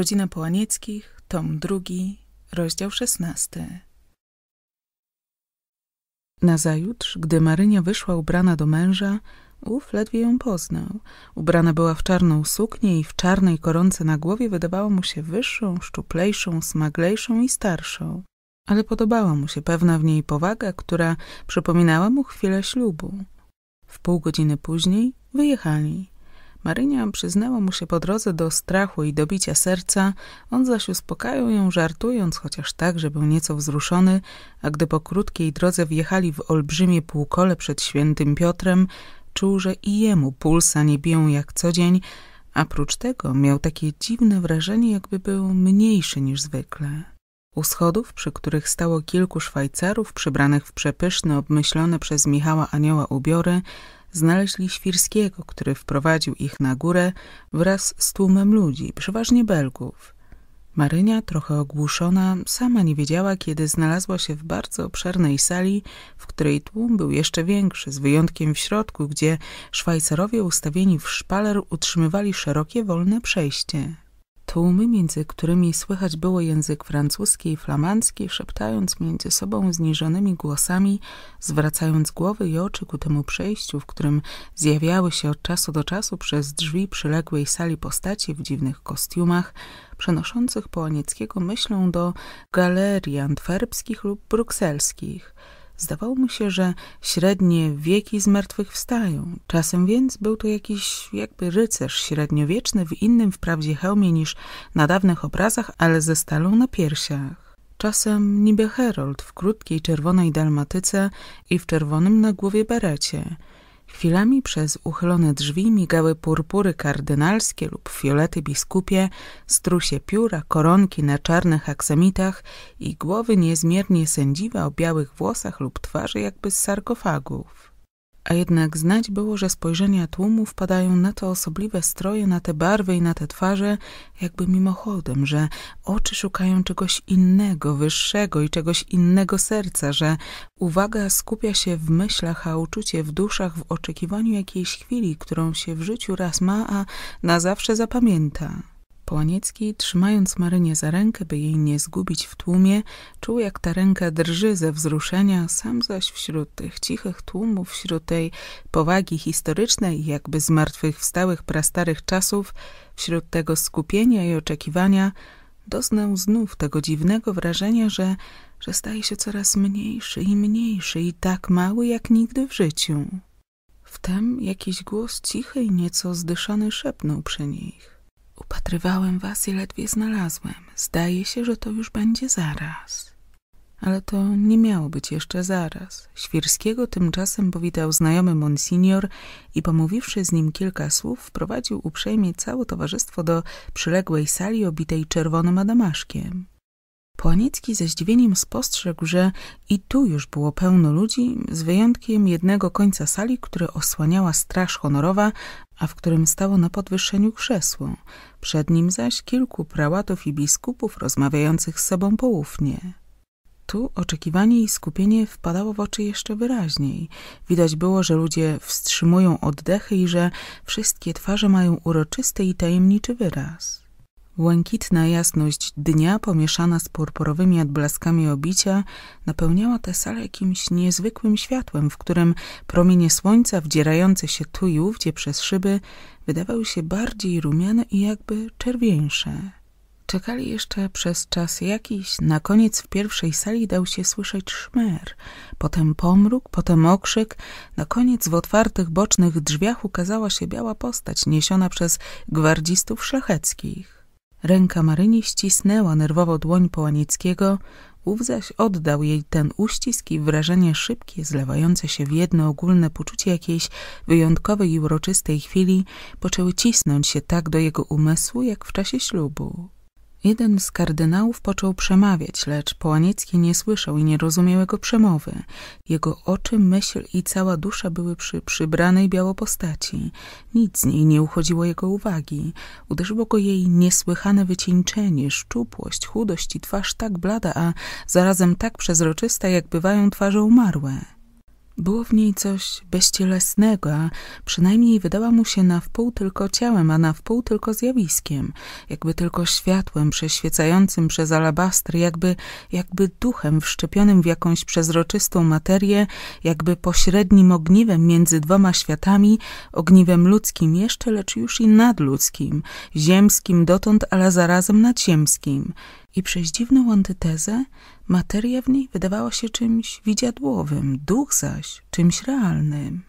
Rodzina Połanieckich, tom drugi, rozdział szesnasty. Nazajutrz, gdy Marynia wyszła ubrana do męża, ów ledwie ją poznał. Ubrana była w czarną suknię i w czarnej koronce na głowie wydawała mu się wyższą, szczuplejszą, smaglejszą i starszą. Ale podobała mu się pewna w niej powaga, która przypominała mu chwilę ślubu. W pół godziny później wyjechali. Marynia przyznała mu się po drodze do strachu i dobicia serca, on zaś uspokajał ją żartując, chociaż tak, że był nieco wzruszony, a gdy po krótkiej drodze wjechali w olbrzymie półkole przed świętym Piotrem, czuł, że i jemu pulsa nie biją jak co dzień, a prócz tego miał takie dziwne wrażenie, jakby był mniejszy niż zwykle. U schodów, przy których stało kilku Szwajcarów przybranych w przepyszne, obmyślone przez Michała Anioła ubiory, znaleźli Świrskiego, który wprowadził ich na górę wraz z tłumem ludzi, przeważnie Belgów. Marynia, trochę ogłuszona, sama nie wiedziała, kiedy znalazła się w bardzo obszernej sali, w której tłum był jeszcze większy, z wyjątkiem w środku, gdzie Szwajcarowie ustawieni w szpaler utrzymywali szerokie, wolne przejście. Tłumy, między którymi słychać było język francuski i flamandzki, szeptając między sobą zniżonymi głosami, zwracając głowy i oczy ku temu przejściu, w którym zjawiały się od czasu do czasu przez drzwi przyległej sali postaci w dziwnych kostiumach, przenoszących Połanieckiego myślą do galerii antwerpskich lub brukselskich – Zdawało mu się, że średnie wieki zmartwychwstają. Czasem więc był to jakiś jakby rycerz średniowieczny w innym wprawdzie hełmie niż na dawnych obrazach, ale ze stalą na piersiach. Czasem niby herold w krótkiej czerwonej dalmatyce i w czerwonym na głowie berecie – Chwilami przez uchylone drzwi migały purpury kardynalskie lub fiolety biskupie, strusie pióra, koronki na czarnych aksamitach i głowy niezmiernie sędziwe o białych włosach lub twarzy jakby z sarkofagów. A jednak znać było, że spojrzenia tłumu wpadają na te osobliwe stroje, na te barwy i na te twarze, jakby mimochodem, że oczy szukają czegoś innego, wyższego i czegoś innego serca, że uwaga skupia się w myślach, a uczucie w duszach, w oczekiwaniu jakiejś chwili, którą się w życiu raz ma, a na zawsze zapamięta. Połaniecki, trzymając Marynię za rękę, by jej nie zgubić w tłumie, czuł jak ta ręka drży ze wzruszenia, sam zaś wśród tych cichych tłumów, wśród tej powagi historycznej, jakby z martwych wstałych prastarych czasów, wśród tego skupienia i oczekiwania, doznał znów tego dziwnego wrażenia, że, że staje się coraz mniejszy i mniejszy i tak mały jak nigdy w życiu. Wtem jakiś głos cichy i nieco zdyszany szepnął przy nich. Upatrywałem was i ledwie znalazłem. Zdaje się, że to już będzie zaraz. Ale to nie miało być jeszcze zaraz. Świrskiego tymczasem powitał znajomy monsignor i pomówiwszy z nim kilka słów, wprowadził uprzejmie całe towarzystwo do przyległej sali obitej czerwonym adamaszkiem. Połanicki ze zdziwieniem spostrzegł, że i tu już było pełno ludzi, z wyjątkiem jednego końca sali, który osłaniała straż honorowa, a w którym stało na podwyższeniu krzesło. Przed nim zaś kilku prałatów i biskupów rozmawiających z sobą poufnie. Tu oczekiwanie i skupienie wpadało w oczy jeszcze wyraźniej. Widać było, że ludzie wstrzymują oddechy i że wszystkie twarze mają uroczysty i tajemniczy wyraz. Błękitna jasność dnia pomieszana z purpurowymi odblaskami obicia napełniała tę salę jakimś niezwykłym światłem, w którym promienie słońca wdzierające się tu i ówdzie przez szyby wydawały się bardziej rumiane i jakby czerwieńsze. Czekali jeszcze przez czas jakiś, na koniec w pierwszej sali dał się słyszeć szmer, potem pomruk, potem okrzyk, na koniec w otwartych bocznych drzwiach ukazała się biała postać niesiona przez gwardzistów szlacheckich. Ręka Maryni ścisnęła nerwowo dłoń połanieckiego, ów zaś oddał jej ten uścisk i wrażenie szybkie, zlewające się w jedno ogólne poczucie jakiejś wyjątkowej i uroczystej chwili, poczęły cisnąć się tak do jego umysłu, jak w czasie ślubu. Jeden z kardynałów począł przemawiać, lecz Połaniecki nie słyszał i nie rozumiał jego przemowy. Jego oczy, myśl i cała dusza były przy przybranej biało postaci. Nic z niej nie uchodziło jego uwagi. Uderzyło go jej niesłychane wycieńczenie, szczupłość, chudość i twarz tak blada, a zarazem tak przezroczysta, jak bywają twarze umarłe. Było w niej coś bezcielesnego, a przynajmniej wydała mu się na wpół tylko ciałem, a na wpół tylko zjawiskiem, jakby tylko światłem przeświecającym przez alabastry, jakby, jakby duchem wszczepionym w jakąś przezroczystą materię, jakby pośrednim ogniwem między dwoma światami, ogniwem ludzkim jeszcze, lecz już i nadludzkim, ziemskim dotąd, ale zarazem nadziemskim i przez dziwną antytezę materia w niej wydawała się czymś widziadłowym, duch zaś czymś realnym.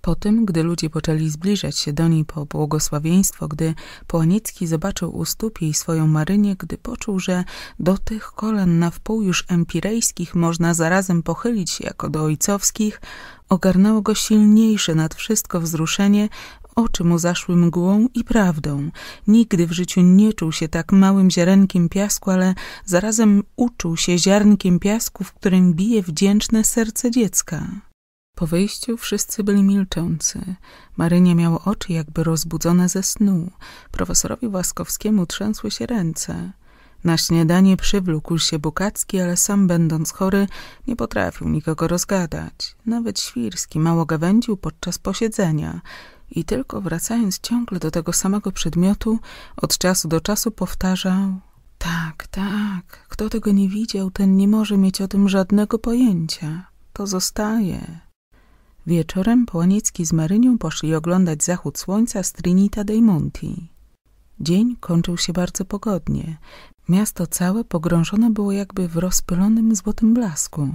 Po tym, gdy ludzie poczęli zbliżać się do niej po błogosławieństwo, gdy Połanicki zobaczył u stóp jej swoją Marynię, gdy poczuł, że do tych kolan na wpół już empirejskich można zarazem pochylić jako do ojcowskich, ogarnęło go silniejsze nad wszystko wzruszenie, Oczy mu zaszły mgłą i prawdą. Nigdy w życiu nie czuł się tak małym ziarenkiem piasku, ale zarazem uczuł się ziarnkiem piasku, w którym bije wdzięczne serce dziecka. Po wyjściu wszyscy byli milczący. Marynie miało oczy jakby rozbudzone ze snu. Profesorowi Łaskowskiemu trzęsły się ręce. Na śniadanie przywlókł się Bukacki, ale sam będąc chory nie potrafił nikogo rozgadać. Nawet Świrski mało gawędził podczas posiedzenia i tylko wracając ciągle do tego samego przedmiotu, od czasu do czasu powtarzał: Tak, tak, kto tego nie widział, ten nie może mieć o tym żadnego pojęcia. To zostaje. Wieczorem Połaniecki z Marynią poszli oglądać zachód słońca z Trinita dei Monti. Dzień kończył się bardzo pogodnie. Miasto całe pogrążone było jakby w rozpylonym złotym blasku.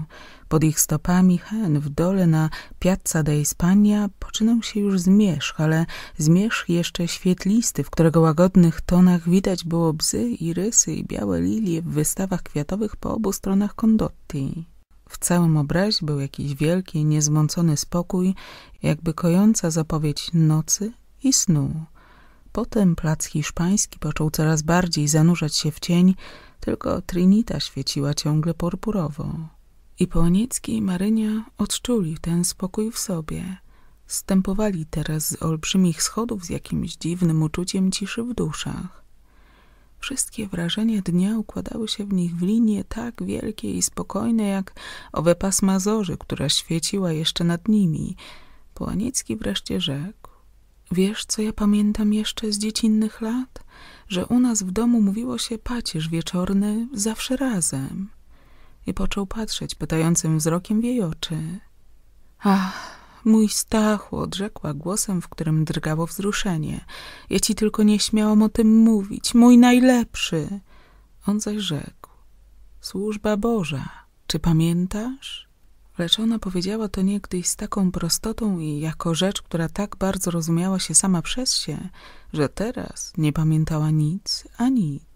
Pod ich stopami hen w dole na Piazza de Hispania poczynał się już zmierzch, ale zmierzch jeszcze świetlisty, w którego łagodnych tonach widać było bzy, i rysy i białe lilie w wystawach kwiatowych po obu stronach Condotti. W całym obrazie był jakiś wielki, niezmącony spokój, jakby kojąca zapowiedź nocy i snu. Potem plac hiszpański począł coraz bardziej zanurzać się w cień, tylko Trinita świeciła ciągle purpurowo. I Połoniecki i Marynia odczuli ten spokój w sobie. Stępowali teraz z olbrzymich schodów z jakimś dziwnym uczuciem ciszy w duszach. Wszystkie wrażenia dnia układały się w nich w linie tak wielkie i spokojne, jak owe pasma zorzy, która świeciła jeszcze nad nimi. Połaniecki wreszcie rzekł. Wiesz, co ja pamiętam jeszcze z dziecinnych lat? Że u nas w domu mówiło się pacierz wieczorny zawsze razem. I począł patrzeć pytającym wzrokiem w jej oczy. Ach, mój Stachu, odrzekła głosem, w którym drgało wzruszenie. Ja ci tylko nie śmiałam o tym mówić, mój najlepszy. On zaś rzekł. Służba Boża, czy pamiętasz? Lecz ona powiedziała to niegdyś z taką prostotą i jako rzecz, która tak bardzo rozumiała się sama przez się, że teraz nie pamiętała nic ani. nic.